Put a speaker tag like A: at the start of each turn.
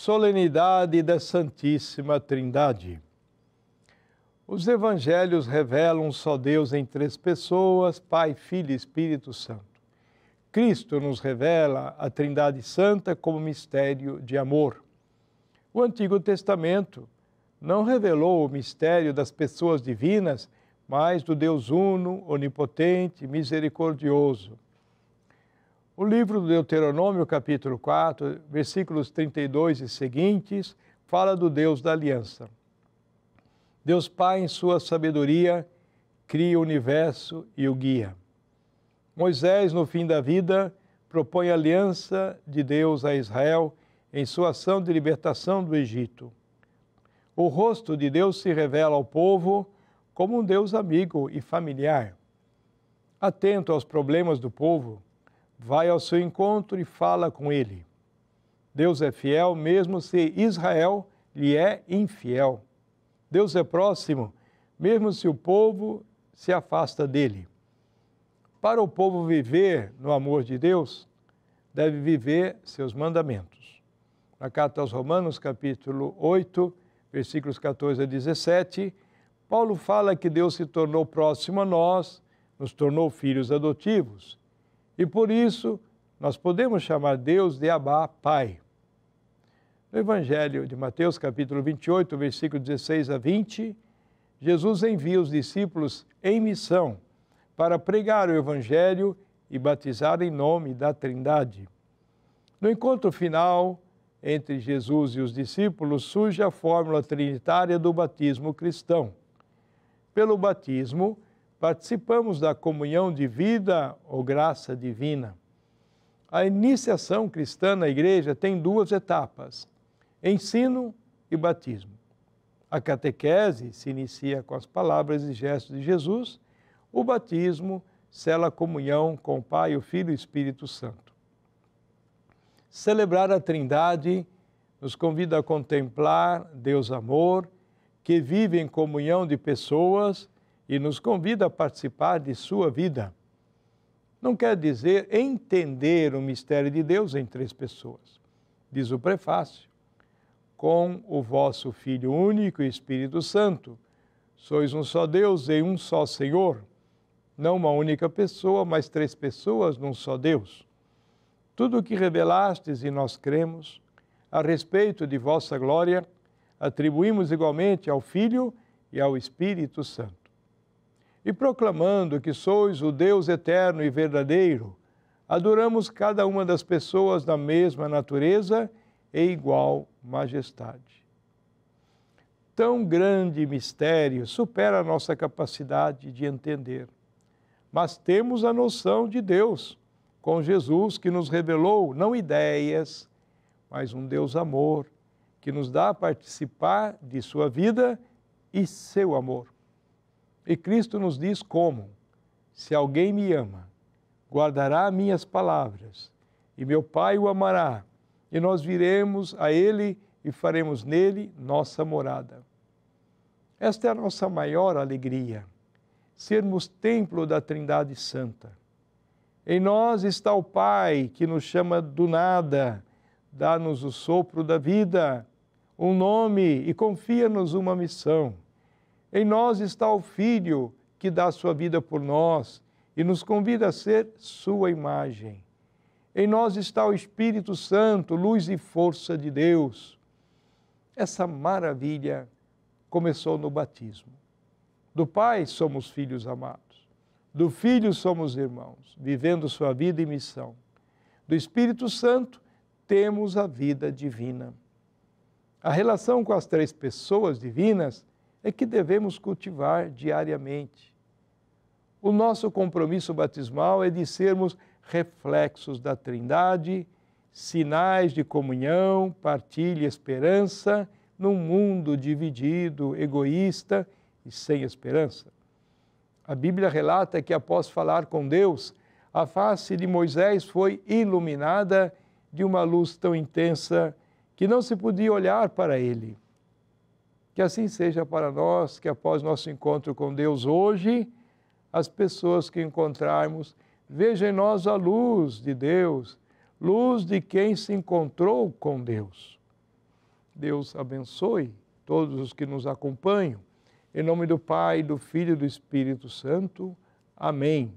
A: Solenidade da Santíssima Trindade. Os evangelhos revelam só Deus em três pessoas, Pai, Filho e Espírito Santo. Cristo nos revela a Trindade Santa como mistério de amor. O Antigo Testamento não revelou o mistério das pessoas divinas, mas do Deus uno, onipotente, misericordioso. O livro do Deuteronômio, capítulo 4, versículos 32 e seguintes, fala do Deus da aliança. Deus Pai, em sua sabedoria, cria o universo e o guia. Moisés, no fim da vida, propõe a aliança de Deus a Israel em sua ação de libertação do Egito. O rosto de Deus se revela ao povo como um Deus amigo e familiar. Atento aos problemas do povo, vai ao seu encontro e fala com ele. Deus é fiel, mesmo se Israel lhe é infiel. Deus é próximo, mesmo se o povo se afasta dele. Para o povo viver no amor de Deus, deve viver seus mandamentos. Na carta aos Romanos, capítulo 8, versículos 14 a 17, Paulo fala que Deus se tornou próximo a nós, nos tornou filhos adotivos e por isso, nós podemos chamar Deus de Abá, Pai. No Evangelho de Mateus, capítulo 28, versículo 16 a 20, Jesus envia os discípulos em missão para pregar o Evangelho e batizar em nome da Trindade. No encontro final entre Jesus e os discípulos surge a fórmula trinitária do batismo cristão. Pelo batismo, participamos da comunhão de vida ou graça divina. A iniciação cristã na igreja tem duas etapas: ensino e batismo. A catequese se inicia com as palavras e gestos de Jesus, o batismo sela a comunhão com o Pai, o Filho e o Espírito Santo. Celebrar a Trindade nos convida a contemplar Deus amor, que vive em comunhão de pessoas e nos convida a participar de sua vida. Não quer dizer entender o mistério de Deus em três pessoas. Diz o prefácio: Com o vosso Filho único e Espírito Santo, sois um só Deus e um só Senhor, não uma única pessoa, mas três pessoas num só Deus. Tudo o que revelastes e nós cremos, a respeito de vossa glória, atribuímos igualmente ao Filho e ao Espírito Santo e proclamando que sois o Deus eterno e verdadeiro, adoramos cada uma das pessoas da mesma natureza e igual majestade. Tão grande mistério supera a nossa capacidade de entender, mas temos a noção de Deus, com Jesus que nos revelou não ideias, mas um Deus amor, que nos dá a participar de sua vida e seu amor. E Cristo nos diz como: Se alguém me ama, guardará minhas palavras, e meu Pai o amará, e nós viremos a ele e faremos nele nossa morada. Esta é a nossa maior alegria, sermos templo da Trindade Santa. Em nós está o Pai que nos chama do nada, dá-nos o sopro da vida, um nome e confia-nos uma missão em nós está o Filho que dá sua vida por nós e nos convida a ser sua imagem. Em nós está o Espírito Santo, luz e força de Deus. Essa maravilha começou no batismo. Do Pai somos filhos amados, do Filho somos irmãos, vivendo sua vida e missão. Do Espírito Santo temos a vida divina. A relação com as três pessoas divinas é que devemos cultivar diariamente. O nosso compromisso batismal é de sermos reflexos da Trindade, sinais de comunhão, partilha e esperança num mundo dividido, egoísta e sem esperança. A Bíblia relata que após falar com Deus, a face de Moisés foi iluminada de uma luz tão intensa que não se podia olhar para ele. Que assim seja para nós, que após nosso encontro com Deus hoje, as pessoas que encontrarmos vejam em nós a luz de Deus, luz de quem se encontrou com Deus. Deus abençoe todos os que nos acompanham. Em nome do Pai, do Filho e do Espírito Santo. Amém.